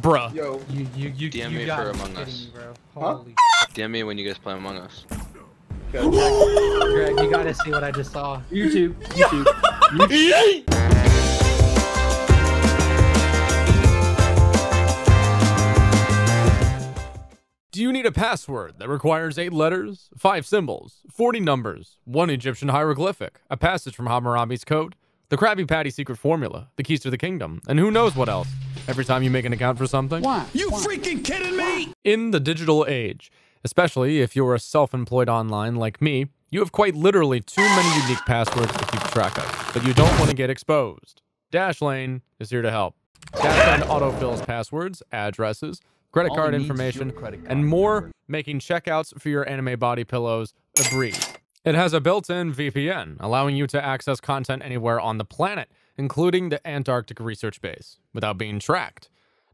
Bruh. Yo. You, you, you, DM you me for Among Us. Me, huh? DM me when you guys play Among Us. Greg, Greg, you gotta see what I just saw. YouTube. YouTube. YouTube. Do you need a password that requires eight letters, five symbols, 40 numbers, one Egyptian hieroglyphic, a passage from Hammurabi's code, the Krabby Patty secret formula, the keys to the kingdom, and who knows what else? every time you make an account for something? Why? You Why? freaking kidding me? In the digital age, especially if you're a self-employed online like me, you have quite literally too many unique passwords to keep track of, but you don't want to get exposed. Dashlane is here to help. Dashlane autofills passwords, addresses, credit All card information, credit card. and more, making checkouts for your anime body pillows a breeze. It has a built-in VPN, allowing you to access content anywhere on the planet, including the Antarctic Research Base, without being tracked.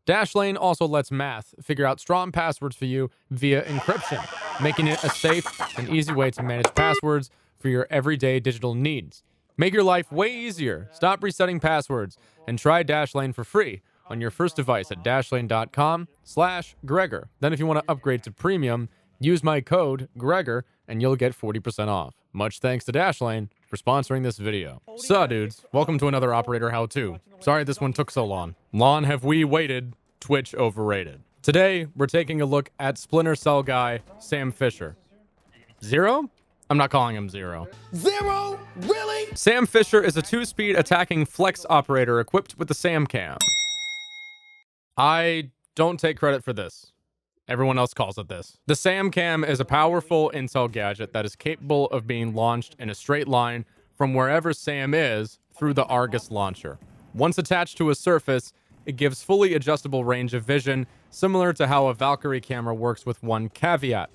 Dashlane also lets math figure out strong passwords for you via encryption, making it a safe and easy way to manage passwords for your everyday digital needs. Make your life way easier. Stop resetting passwords and try Dashlane for free on your first device at dashlane.com slash Gregor. Then if you want to upgrade to premium, use my code Gregor and you'll get 40% off. Much thanks to Dashlane for sponsoring this video. So, dudes, welcome to another Operator How To. Sorry this one took so long. Long have we waited, Twitch overrated. Today, we're taking a look at Splinter Cell guy, Sam Fisher. Zero? I'm not calling him Zero. Zero? Really? Sam Fisher is a two-speed attacking flex operator equipped with the SAM cam. I don't take credit for this. Everyone else calls it this. The SamCam is a powerful intel gadget that is capable of being launched in a straight line from wherever SAM is through the Argus launcher. Once attached to a surface, it gives fully adjustable range of vision, similar to how a Valkyrie camera works with one caveat.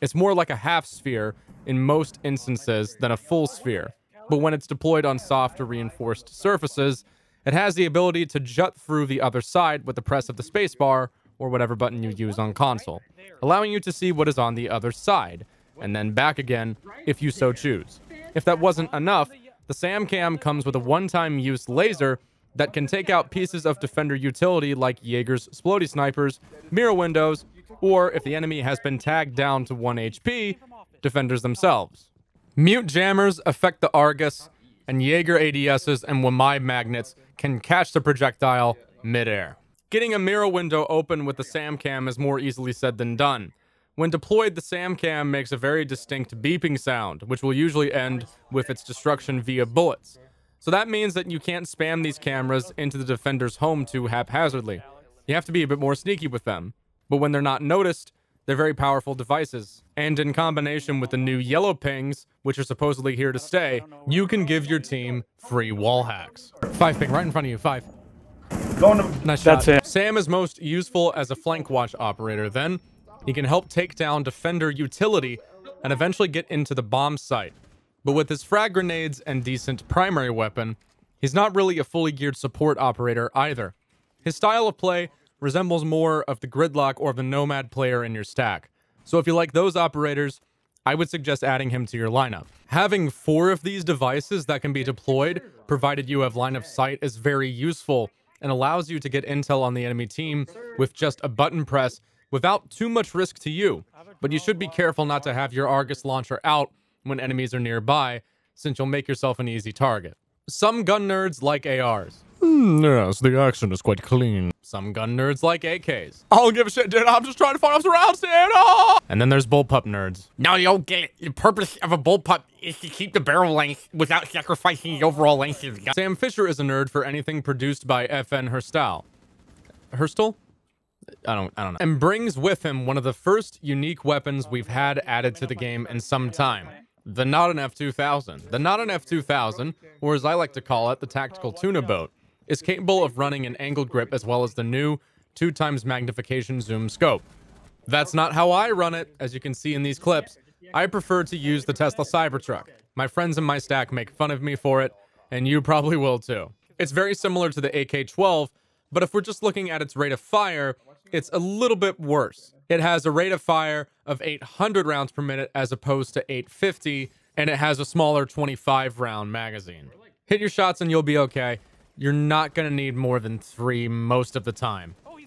It's more like a half sphere in most instances than a full sphere, but when it's deployed on soft or reinforced surfaces, it has the ability to jut through the other side with the press of the spacebar or whatever button you use on console, allowing you to see what is on the other side, and then back again if you so choose. If that wasn't enough, the SamCam comes with a one-time use laser that can take out pieces of defender utility like Jaeger's Splody Snipers, mirror windows, or if the enemy has been tagged down to 1 HP, defenders themselves. Mute jammers affect the Argus, and Jaeger ADSs and Wamai magnets can catch the projectile midair. Getting a mirror window open with the SAMCAM is more easily said than done. When deployed, the SAMCAM makes a very distinct beeping sound, which will usually end with its destruction via bullets. So that means that you can't spam these cameras into the defender's home too haphazardly. You have to be a bit more sneaky with them. But when they're not noticed, they're very powerful devices. And in combination with the new yellow pings, which are supposedly here to stay, you can give your team free wall hacks. Five ping right in front of you, five. Going to nice That's shot. it. Sam is most useful as a flank watch operator. Then he can help take down defender utility and eventually get into the bomb site. But with his frag grenades and decent primary weapon, he's not really a fully geared support operator either. His style of play resembles more of the gridlock or the nomad player in your stack. So if you like those operators, I would suggest adding him to your lineup. Having four of these devices that can be deployed, provided you have line of sight, is very useful and allows you to get intel on the enemy team with just a button press without too much risk to you. But you should be careful not to have your Argus launcher out when enemies are nearby, since you'll make yourself an easy target. Some gun nerds like ARs. Mm, yes, the action is quite clean. Some gun nerds like AKs. I don't give a shit, dude. I'm just trying to find off some rounds, dude. Oh! And then there's bullpup nerds. Now you don't get it. The purpose of a bullpup is to keep the barrel length without sacrificing the overall length of the gun. Sam Fisher is a nerd for anything produced by FN Herstal. Herstal? I don't, I don't know. And brings with him one of the first unique weapons we've had added to the game in some time. The not an F-2000. The not an F-2000, or as I like to call it, the tactical tuna boat is capable of running an angled grip as well as the new 2 times magnification zoom scope. That's not how I run it, as you can see in these clips. I prefer to use the Tesla Cybertruck. My friends in my stack make fun of me for it, and you probably will too. It's very similar to the AK-12, but if we're just looking at its rate of fire, it's a little bit worse. It has a rate of fire of 800 rounds per minute as opposed to 850, and it has a smaller 25 round magazine. Hit your shots and you'll be okay. You're not going to need more than three most of the time. Oh,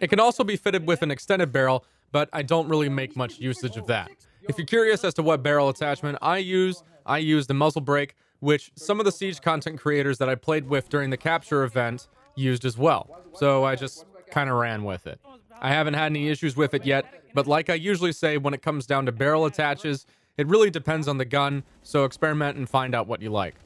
it can also be fitted with an extended barrel, but I don't really make much usage of that. If you're curious as to what barrel attachment I use, I use the muzzle brake, which some of the Siege content creators that I played with during the capture event used as well. So I just kind of ran with it. I haven't had any issues with it yet, but like I usually say when it comes down to barrel attaches, it really depends on the gun, so experiment and find out what you like.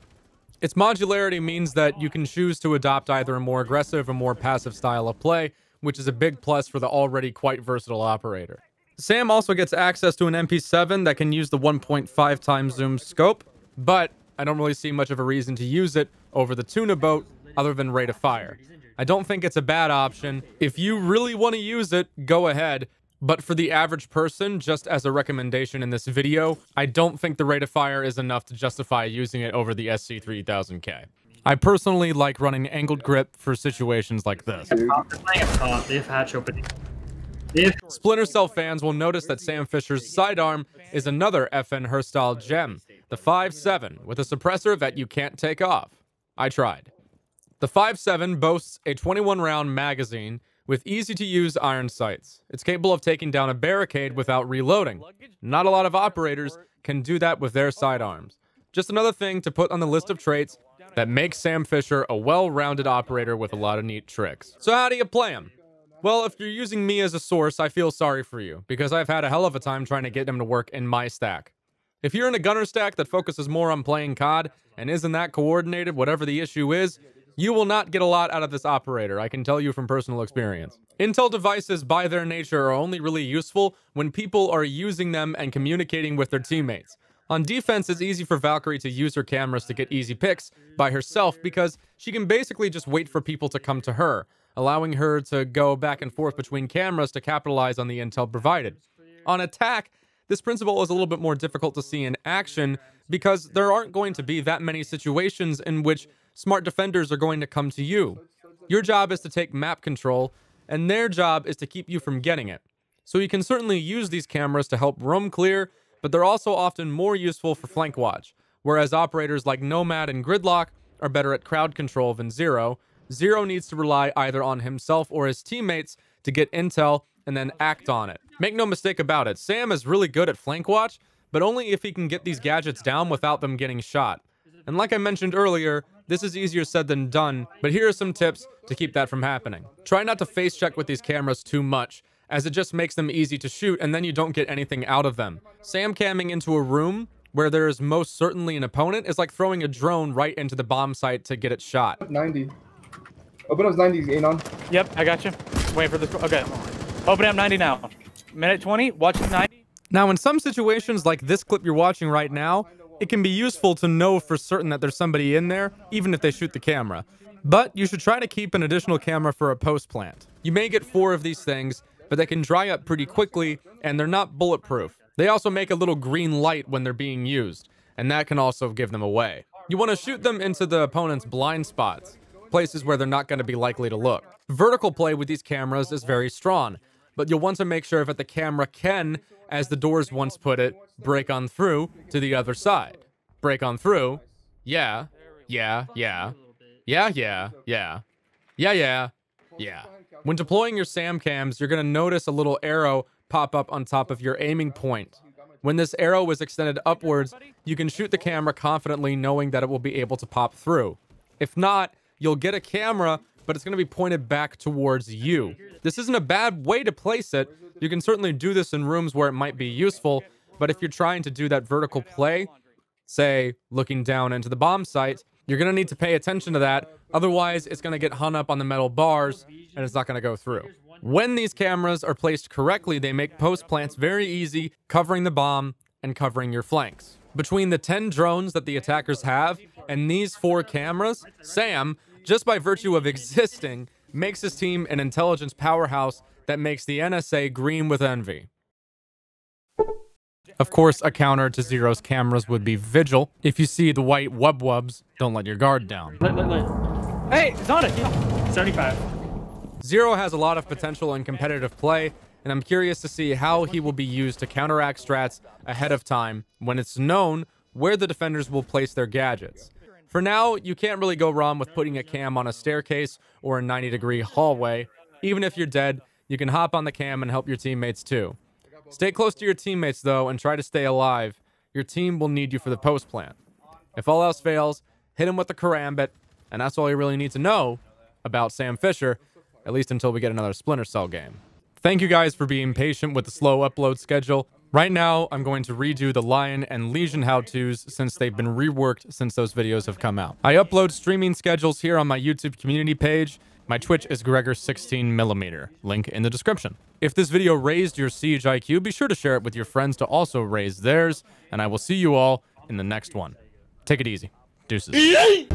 Its modularity means that you can choose to adopt either a more aggressive or more passive style of play, which is a big plus for the already quite versatile operator. Sam also gets access to an MP7 that can use the 1.5 x zoom scope, but I don't really see much of a reason to use it over the tuna boat other than rate of fire. I don't think it's a bad option. If you really want to use it, go ahead, but for the average person, just as a recommendation in this video, I don't think the rate of fire is enough to justify using it over the SC3000K. I personally like running angled grip for situations like this. Splinter Cell fans will notice that Sam Fisher's sidearm is another FN Herstal gem, the 5.7, with a suppressor that you can't take off. I tried. The 5.7 boasts a 21 round magazine with easy-to-use iron sights. It's capable of taking down a barricade without reloading. Not a lot of operators can do that with their sidearms. Just another thing to put on the list of traits that makes Sam Fisher a well-rounded operator with a lot of neat tricks. So how do you play him? Well, if you're using me as a source, I feel sorry for you, because I've had a hell of a time trying to get him to work in my stack. If you're in a gunner stack that focuses more on playing COD and isn't that coordinated, whatever the issue is, you will not get a lot out of this operator, I can tell you from personal experience. Intel devices, by their nature, are only really useful when people are using them and communicating with their teammates. On defense, it's easy for Valkyrie to use her cameras to get easy picks by herself because she can basically just wait for people to come to her, allowing her to go back and forth between cameras to capitalize on the intel provided. On attack, this principle is a little bit more difficult to see in action because there aren't going to be that many situations in which smart defenders are going to come to you. Your job is to take map control, and their job is to keep you from getting it. So you can certainly use these cameras to help roam clear, but they're also often more useful for flank watch, whereas operators like Nomad and Gridlock are better at crowd control than Zero, Zero needs to rely either on himself or his teammates to get intel and then act on it. Make no mistake about it, Sam is really good at flank watch, but only if he can get these gadgets down without them getting shot. And like I mentioned earlier, this is easier said than done, but here are some tips to keep that from happening. Try not to face check with these cameras too much, as it just makes them easy to shoot and then you don't get anything out of them. Sam camming into a room where there is most certainly an opponent is like throwing a drone right into the bomb site to get it shot. 90. Open up 90s, Anon. Yep, I got you. Waiting for this. Okay. Open up 90 now. Minute 20, watch 90. Now, in some situations like this clip you're watching right now, it can be useful to know for certain that there's somebody in there, even if they shoot the camera. But you should try to keep an additional camera for a post plant. You may get four of these things, but they can dry up pretty quickly, and they're not bulletproof. They also make a little green light when they're being used, and that can also give them away. You want to shoot them into the opponent's blind spots, places where they're not going to be likely to look. Vertical play with these cameras is very strong, but you'll want to make sure that the camera can as the Doors once put it, break on through to the other side. Break on through. Yeah. Yeah, yeah. Yeah, yeah, yeah. Yeah, yeah. Yeah. When deploying your SAM cams, you're going to notice a little arrow pop up on top of your aiming point. When this arrow is extended upwards, you can shoot the camera confidently knowing that it will be able to pop through. If not, you'll get a camera but it's going to be pointed back towards you. This isn't a bad way to place it. You can certainly do this in rooms where it might be useful, but if you're trying to do that vertical play, say looking down into the bomb site, you're going to need to pay attention to that. Otherwise, it's going to get hung up on the metal bars and it's not going to go through. When these cameras are placed correctly, they make post plants very easy, covering the bomb and covering your flanks. Between the 10 drones that the attackers have and these four cameras, Sam just by virtue of existing, makes his team an intelligence powerhouse that makes the NSA green with envy. Of course, a counter to Zero's cameras would be Vigil. If you see the white wub-wubs, don't let your guard down. Let, let, let. Hey, it's on it! 75. Zero has a lot of potential in competitive play, and I'm curious to see how he will be used to counteract strats ahead of time when it's known where the defenders will place their gadgets. For now, you can't really go wrong with putting a cam on a staircase or a 90 degree hallway. Even if you're dead, you can hop on the cam and help your teammates too. Stay close to your teammates though and try to stay alive. Your team will need you for the post plant. If all else fails, hit him with the karambit, and that's all you really need to know about Sam Fisher, at least until we get another Splinter Cell game. Thank you guys for being patient with the slow upload schedule. Right now, I'm going to redo the Lion and Legion how-tos since they've been reworked since those videos have come out. I upload streaming schedules here on my YouTube community page. My Twitch is Gregor16mm, link in the description. If this video raised your Siege IQ, be sure to share it with your friends to also raise theirs, and I will see you all in the next one. Take it easy. Deuces.